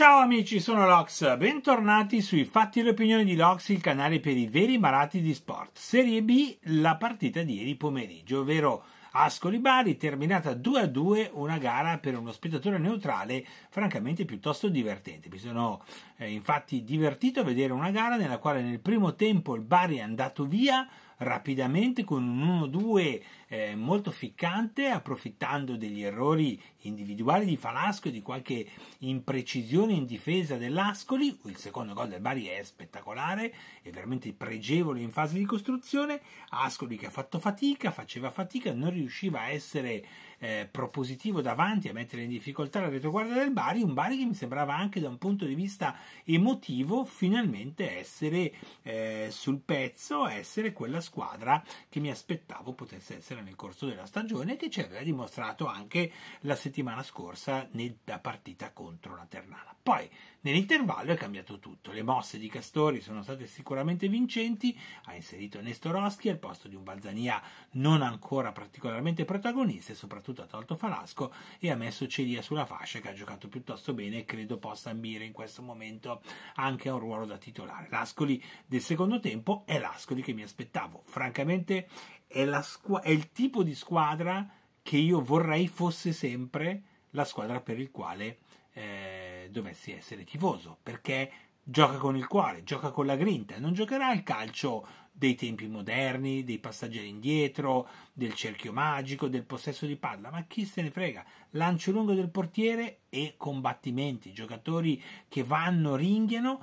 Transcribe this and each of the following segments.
Ciao amici, sono Lox, bentornati sui Fatti e le opinioni di Lox, il canale per i veri malati di sport. Serie B, la partita di ieri pomeriggio, ovvero Ascoli Bari, terminata 2-2, una gara per uno spettatore neutrale francamente piuttosto divertente. Mi sono eh, infatti divertito a vedere una gara nella quale nel primo tempo il Bari è andato via rapidamente con un 1-2 eh, molto ficcante, approfittando degli errori individuali di Falasco e di qualche imprecisione in difesa dell'Ascoli. Il secondo gol del Bari è spettacolare, è veramente pregevole in fase di costruzione. Ascoli che ha fatto fatica, faceva fatica, non riusciva a essere eh, propositivo davanti, a mettere in difficoltà la retroguardia del Bari, un Bari che mi sembrava anche da un punto di vista emotivo finalmente essere eh, sul pezzo, essere quella squadra che mi aspettavo potesse essere nel corso della stagione e che ci aveva dimostrato anche la settimana scorsa nella partita contro la Ternana. Poi nell'intervallo è cambiato tutto, le mosse di Castori sono state sicuramente vincenti, ha inserito Nestorowski al posto di un Balzania non ancora particolarmente protagonista e soprattutto ha tolto Falasco e ha messo Celia sulla fascia che ha giocato piuttosto bene e credo possa ambire in questo momento anche a un ruolo da titolare. L'Ascoli del secondo tempo è l'Ascoli che mi aspettavo nuovo. Francamente, è, squ- è il tipo di squadra che io vorrei fosse sempre la squadra per il quale eh, dovessi essere tifoso, perché gioca con il cuore, gioca con la grinta, non giocherà il calcio dei tempi moderni, dei passaggeri indietro, del cerchio magico, del possesso di palla, ma chi se ne frega? Lancio lungo del portiere e combattimenti, giocatori che vanno, ringhiano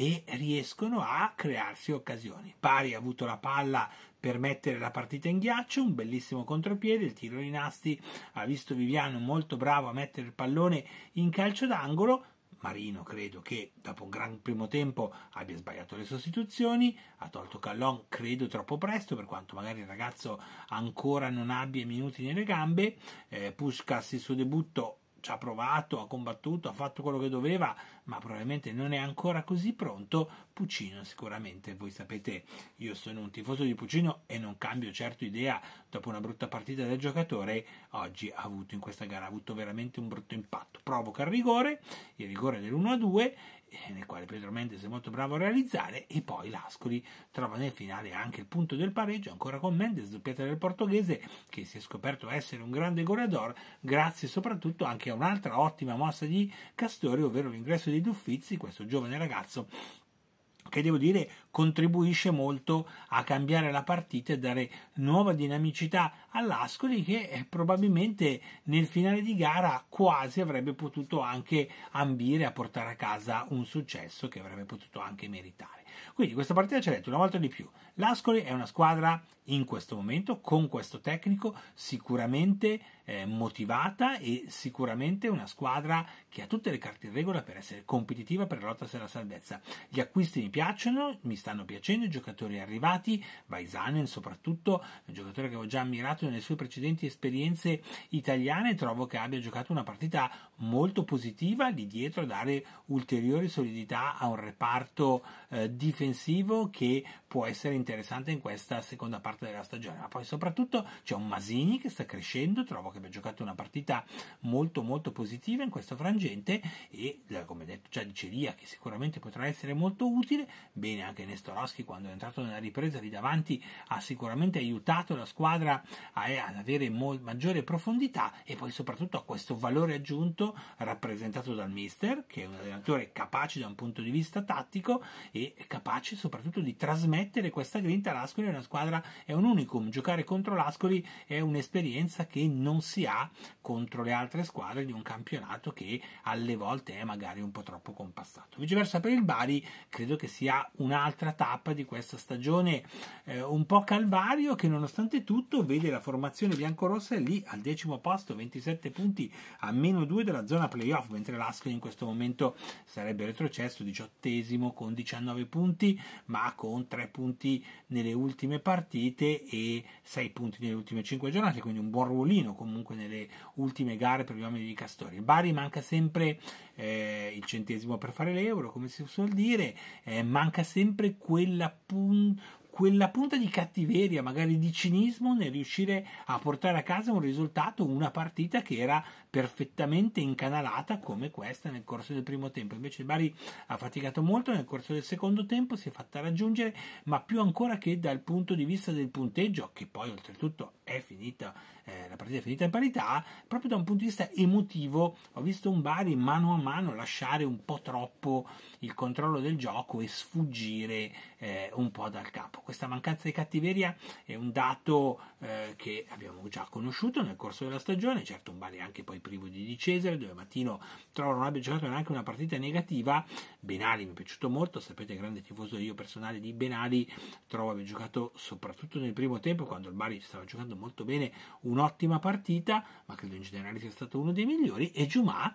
e riescono a crearsi occasioni. Pari ha avuto la palla per mettere la partita in ghiaccio, un bellissimo contropiede, il tiro di Nasti ha visto Viviano molto bravo a mettere il pallone in calcio d'angolo, Marino credo che dopo un gran primo tempo abbia sbagliato le sostituzioni, ha tolto Callon credo troppo presto per quanto magari il ragazzo ancora non abbia minuti nelle gambe, eh, Puskas il suo debutto ci ha provato, ha combattuto, ha fatto quello che doveva, ma probabilmente non è ancora così pronto. Puccino sicuramente, voi sapete, io sono un tifoso di Puccino e non cambio certo idea dopo una brutta partita del giocatore, oggi ha avuto in questa gara ha avuto veramente un brutto impatto. Provoca il rigore, il rigore dell'1-2 eh, nel quale Pedro Mendes è molto bravo a realizzare e poi l'Ascoli trova nel finale anche il punto del pareggio ancora con Mendes doppiata del portoghese che si è scoperto essere un grande goleador grazie soprattutto anche a un'altra ottima mossa di Castore ovvero l'ingresso di Duffizi questo giovane ragazzo che devo dire contribuisce molto a cambiare la partita e dare nuova dinamicità all'Ascoli che eh, probabilmente nel finale di gara quasi avrebbe potuto anche ambire a portare a casa un successo che avrebbe potuto anche meritare. Quindi questa partita ci ha detto una volta di più, l'Ascoli è una squadra in questo momento, con questo tecnico, sicuramente eh, motivata e sicuramente una squadra che ha tutte le carte in regola per essere competitiva per la lotta per la salvezza. Gli acquisti mi piacciono, mi stanno piacendo, i giocatori arrivati, Vaisanen soprattutto, un giocatore che avevo già ammirato nelle sue precedenti esperienze italiane, trovo che abbia giocato una partita molto positiva, lì dietro dare ulteriore solidità a un reparto eh, di difensivo che può essere interessante in questa seconda parte della stagione. Ma poi soprattutto c'è un Masini che sta crescendo, trovo che abbia giocato una partita molto molto positiva in questo frangente e eh, come detto già dice Lia che sicuramente potrà essere molto utile, bene anche Nestorowski quando è entrato nella ripresa lì davanti ha sicuramente aiutato la squadra a, eh, ad avere mol, maggiore profondità e poi soprattutto a questo valore aggiunto rappresentato dal mister che è un allenatore capace da un punto di vista tattico e capace soprattutto di trasmettere questa grinta. L'Ascoli è una squadra, è un unicum. Giocare contro l'Ascoli è un'esperienza che non si ha contro le altre squadre di un campionato che alle volte è magari un po' troppo compassato. Viceversa per il Bari credo che sia un'altra tappa di questa stagione eh, un po' calvario che nonostante tutto vede la formazione biancorossa lì al decimo posto, 27 punti a meno 2 della zona playoff, mentre l'Ascoli in questo momento sarebbe retrocesso, diciottesimo con 19 punti punti, ma con 3 punti nelle ultime partite e 6 punti nelle ultime 5 giornate, quindi un buon ruolino comunque nelle ultime gare per gli uomini di Castori. Il Bari manca sempre eh, il centesimo per fare l'euro, come si suol dire, eh, manca sempre quella punta quella punta di cattiveria, magari di cinismo, nel riuscire a portare a casa un risultato, una partita che era perfettamente incanalata come questa nel corso del primo tempo. Invece il Bari ha faticato molto nel corso del secondo tempo, si è fatta raggiungere, ma più ancora che dal punto di vista del punteggio, che poi oltretutto è finita eh, la partita è finita in parità, proprio da un punto di vista emotivo ho visto un Bari mano a mano lasciare un po' troppo il controllo del gioco e sfuggire eh, un po' dal capo. Questa mancanza di cattiveria è un dato eh, che abbiamo già conosciuto nel corso della stagione, certo un Bari anche poi privo di Di Cesare, dove Mattino trovo non abbia giocato neanche una partita negativa, Benali mi è piaciuto molto, sapete grande tifoso io personale di Benali, trovo abbia giocato soprattutto nel primo tempo quando il Bari stava giocando molto bene un un'ottima partita, ma credo in generale sia stato uno dei migliori, e Giumà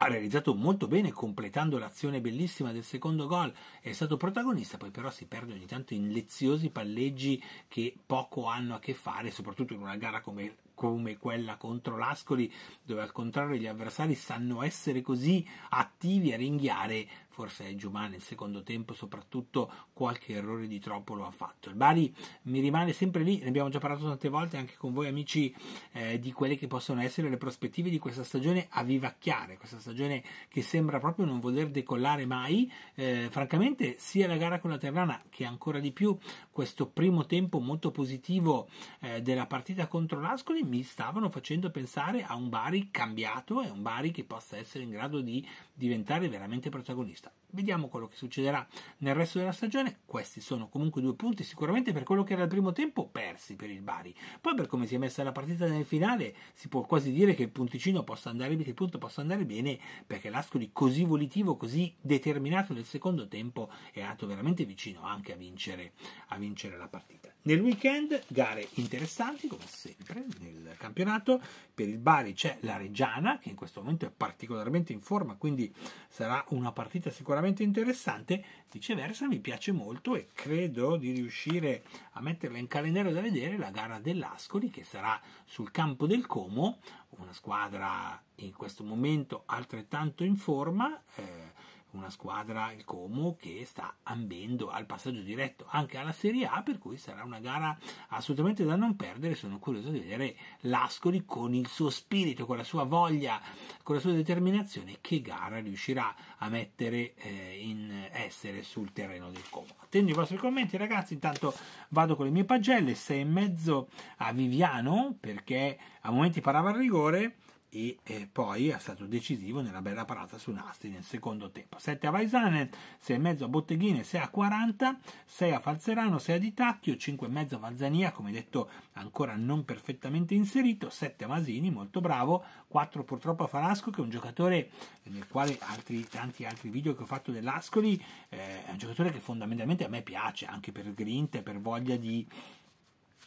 ha realizzato molto bene completando l'azione bellissima del secondo gol, è stato protagonista, poi però si perde ogni tanto in leziosi palleggi che poco hanno a che fare, soprattutto in una gara come come quella contro l'Ascoli, dove al contrario gli avversari sanno essere così attivi a ringhiare, forse è Giumane nel secondo tempo, soprattutto qualche errore di troppo lo ha fatto. Il Bari mi rimane sempre lì, ne abbiamo già parlato tante volte anche con voi amici eh, di quelle che possono essere le prospettive di questa stagione a vivacchiare, questa stagione che sembra proprio non voler decollare mai, eh, francamente sia la gara con la Terrana che ancora di più questo primo tempo molto positivo eh, della partita contro l'Ascoli mi stavano facendo pensare a un Bari cambiato e un Bari che possa essere in grado di diventare veramente protagonista. Vediamo quello che succederà nel resto della stagione. Questi sono comunque due punti, sicuramente per quello che era il primo tempo, persi per il Bari. Poi, per come si è messa la partita nel finale, si può quasi dire che il punticino possa andare, che il punto possa andare bene, perché l'Ascoli, così volitivo, così determinato nel secondo tempo, è andato veramente vicino anche a vincere, a vincere la partita. Nel weekend gare interessanti come sempre nel campionato, per il Bari c'è la Reggiana che in questo momento è particolarmente in forma, quindi sarà una partita sicuramente interessante, viceversa mi piace molto e credo di riuscire a metterla in calendario da vedere la gara dell'Ascoli che sarà sul campo del Como, una squadra in questo momento altrettanto in forma. Eh, una squadra, il Como, che sta ambendo al passaggio diretto anche alla Serie A, per cui sarà una gara assolutamente da non perdere. Sono curioso di vedere l'Ascoli con il suo spirito, con la sua voglia, con la sua determinazione, che gara riuscirà a mettere eh, in essere sul terreno del Como. Attendo i vostri commenti, ragazzi. Intanto vado con le mie pagelle, sei e mezzo a Viviano, perché a momenti parava il rigore e eh, poi è stato decisivo nella bella parata su Nasti nel secondo tempo 7 a Vaisanen, 6,5 a Botteghine 6 a 40, 6 a Falzerano 6 a Ditacchio, 5,5 a Valzania come detto ancora non perfettamente inserito, 7 a Masini molto bravo 4 purtroppo a Falasco che è un giocatore nel quale altri, tanti altri video che ho fatto dell'Ascoli eh, è un giocatore che fondamentalmente a me piace anche per grinta e per voglia di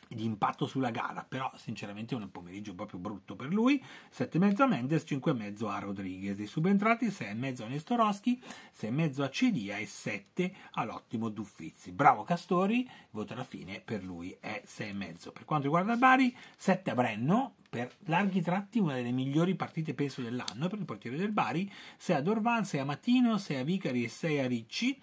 di impatto sulla gara, però sinceramente è un pomeriggio proprio brutto per lui, 7,5 a Mendes, 5,5 a Rodriguez, i subentrati 6,5 a Nestorowski, 6,5 a Cedia e 7 all'ottimo Duffizi. Bravo Castori, voto alla fine per lui è 6,5. Per quanto riguarda il Bari, 7 a Brenno, per larghi tratti una delle migliori partite penso dell'anno per il portiere del Bari, 6 a Dorvan, 6 a Matino, 6 a Vicari e 6 a Ricci,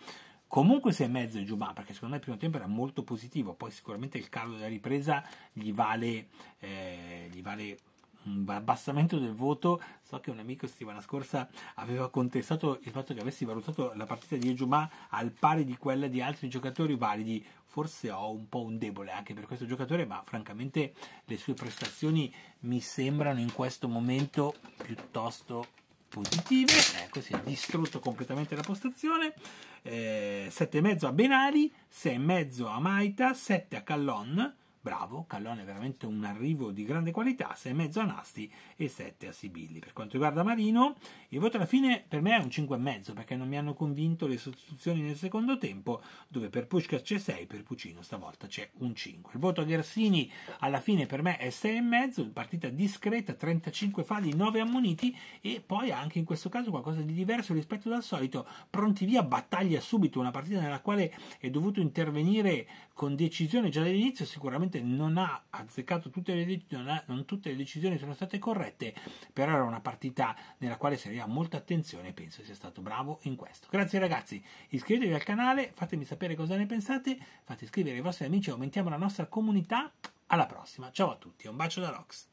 comunque sei mezzo 6,5 Giuba perché secondo me il primo tempo era molto positivo poi sicuramente il calo della ripresa gli vale, eh, gli vale un abbassamento del voto so che un amico settimana scorsa aveva contestato il fatto che avessi valutato la partita di Ejuma al pari di quella di altri giocatori validi forse ho un po' un debole anche per questo giocatore ma francamente le sue prestazioni mi sembrano in questo momento piuttosto positive, ecco si è distrutto completamente la postazione, eh, 7,5 a Benali, 6,5 a Maita, 7 a Callon, bravo, Callone è veramente un arrivo di grande qualità, mezzo a Nasti e 7 a Sibilli. Per quanto riguarda Marino, il voto alla fine per me è un e mezzo perché non mi hanno convinto le sostituzioni nel secondo tempo, dove per Puskas c'è 6, per Puccino stavolta c'è un 5. Il voto a Ghersini alla fine per me è e mezzo, partita discreta, 35 falli, 9 ammoniti e poi anche in questo caso qualcosa di diverso rispetto dal solito, pronti via, battaglia subito, una partita nella quale è dovuto intervenire con decisione già dall'inizio, sicuramente probabilmente non ha azzeccato tutte le, non, ha, non tutte le decisioni sono state corrette, però era una partita nella quale serviva molta attenzione e penso sia stato bravo in questo. Grazie ragazzi, iscrivetevi al canale, fatemi sapere cosa ne pensate, fate iscrivere i vostri amici, aumentiamo la nostra comunità. Alla prossima, ciao a tutti, un bacio da Rox.